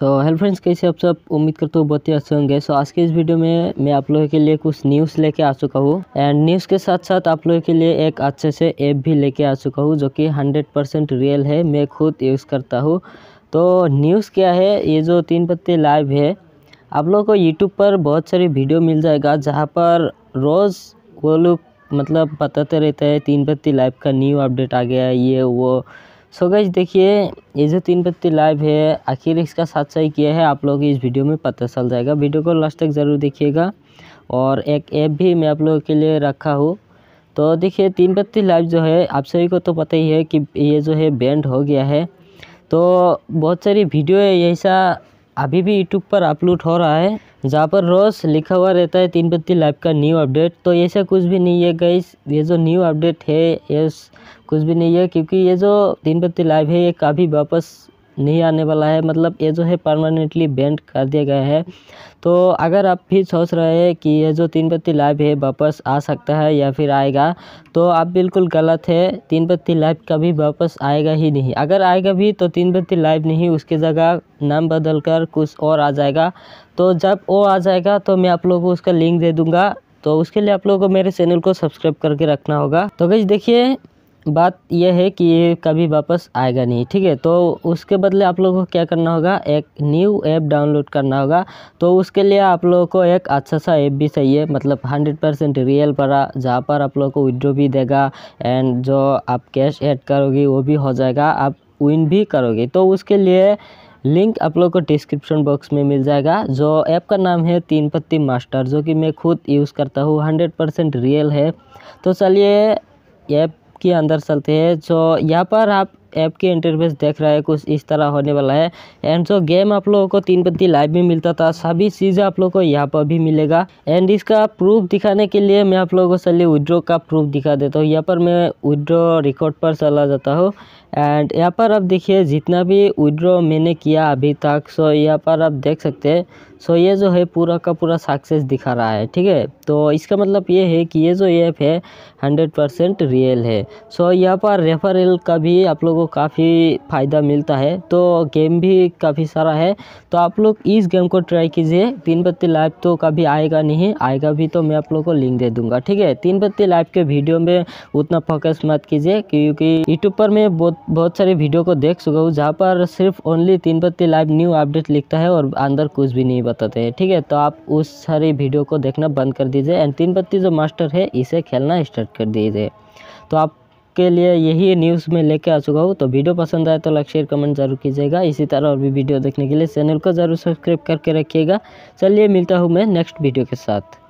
तो hello friends कैसे आप सब उम्मीद करते हो बहुत ही अच्छे होंगे सो आज के इस वीडियो में मैं आप लोगों के लिए कुछ न्यूज़ लेके आ चुका हूँ एंड न्यूज़ के साथ साथ आप लोगों के लिए एक अच्छे से ऐप भी लेके आ चुका हूँ जो कि 100 परसेंट रियल है मैं खुद यूज़ करता हूँ तो न्यूज़ क्या है ये जो तीन पत्ते लाइव है आप लोगों को यूट्यूब पर बहुत सारी वीडियो मिल जाएगा जहाँ पर रोज़ वो लोग मतलब बताते रहते हैं तीन पत्ती लाइव का न्यू अपडेट आ गया है ये वो सो गैस देखिए ये जो तीन पत्ती लाइव है आखिर इसका साथ ही किया है आप लोग इस वीडियो में पता चल जाएगा वीडियो को लास्ट तक ज़रूर देखिएगा और एक ऐप भी मैं आप लोगों के लिए रखा हूँ तो देखिए तीन पत्ती लाइव जो है आप सभी को तो पता ही है कि ये जो है बैंड हो गया है तो बहुत सारी वीडियो है ऐसा अभी भी यूट्यूब पर अपलोड हो रहा है जहाँ पर रोज़ लिखा हुआ रहता है तीन पत्ती लाइव का न्यू अपडेट तो ऐसा कुछ भी नहीं है गई ये जो न्यू अपडेट है ये कुछ भी नहीं है क्योंकि ये जो तीन पत्ती लाइव है ये काफ़ी वापस नहीं आने वाला है मतलब ये जो है परमानेंटली बैंड कर दिया गया है तो अगर आप फिर सोच रहे हैं कि ये जो तीन पत्ती लाइव है वापस आ सकता है या फिर आएगा तो आप बिल्कुल गलत है तीन पत्ती लाइव कभी वापस आएगा ही नहीं अगर आएगा भी तो तीन पत्ती लाइव नहीं उसकी जगह नाम बदल कर कुछ और आ जाएगा तो जब वो आ जाएगा तो मैं आप लोगों को उसका लिंक दे दूँगा तो उसके लिए आप लोगों को मेरे चैनल को सब्सक्राइब करके रखना होगा तो गई देखिए बात यह है कि ये कभी वापस आएगा नहीं ठीक है तो उसके बदले आप लोगों को क्या करना होगा एक न्यू ऐप डाउनलोड करना होगा तो उसके लिए आप लोगों को एक अच्छा सा ऐप भी चाहिए मतलब हंड्रेड परसेंट रियल पर जहाँ पर आप लोगों को विड्रो भी देगा एंड जो आप कैश ऐड करोगे वो भी हो जाएगा आप विन भी करोगे तो उसके लिए लिंक आप लोग को डिस्क्रिप्शन बॉक्स में मिल जाएगा जो ऐप का नाम है तीन पत्ती मास्टर जो कि मैं खुद यूज़ करता हूँ हंड्रेड परसेंट रियल है तो चलिए ऐप के अंदर चलते हैं जो यहाँ पर आप ऐप के इंटरफेस देख रहे हैं कुछ इस तरह होने वाला है एंड जो गेम आप लोगों को तीन पत्ती लाइव में मिलता था सभी चीज़ें आप लोगों को यहाँ पर भी मिलेगा एंड इसका प्रूफ दिखाने के लिए मैं आप लोगों को चलिए विड्रो का प्रूफ दिखा देता हूँ यहाँ पर मैं विड्रो रिकॉर्ड पर चला जाता हूँ एंड यहाँ पर आप देखिए जितना भी विड्रॉ मैंने किया अभी तक सो यहाँ पर आप देख सकते हैं सो ये जो है पूरा का पूरा सक्सेस दिखा रहा है ठीक है तो इसका मतलब ये है कि ये जो ऐप है हंड्रेड परसेंट रियल है सो यहाँ पर रेफरल का भी आप लोगों को काफ़ी फ़ायदा मिलता है तो गेम भी काफ़ी सारा है तो आप लोग इस गेम को ट्राई कीजिए तीन पत्ती लाइव तो कभी आएगा नहीं आएगा भी तो मैं आप लोग को लिंक दे दूंगा ठीक है तीन पत्ती लाइव के वीडियो में उतना फोकस मत कीजिए क्योंकि यूट्यूब पर मैं बहुत बहुत सारे वीडियो को देख चुका हूँ जहाँ पर सिर्फ ओनली तीन पत्ती लाइव न्यू अपडेट लिखता है और अंदर कुछ भी नहीं बताते हैं ठीक है तो आप उस सारे वीडियो को देखना बंद कर दीजिए एंड तीन पत्ती जो मास्टर है इसे खेलना स्टार्ट कर दीजिए तो आपके लिए यही न्यूज़ में लेके आ चुका हूँ तो वीडियो पसंद आए तो लाइक शेयर कमेंट जरूर कीजिएगा इसी तरह और भी वीडियो देखने के लिए चैनल को ज़रूर सब्सक्राइब करके रखिएगा चलिए मिलता हूँ मैं नेक्स्ट वीडियो के साथ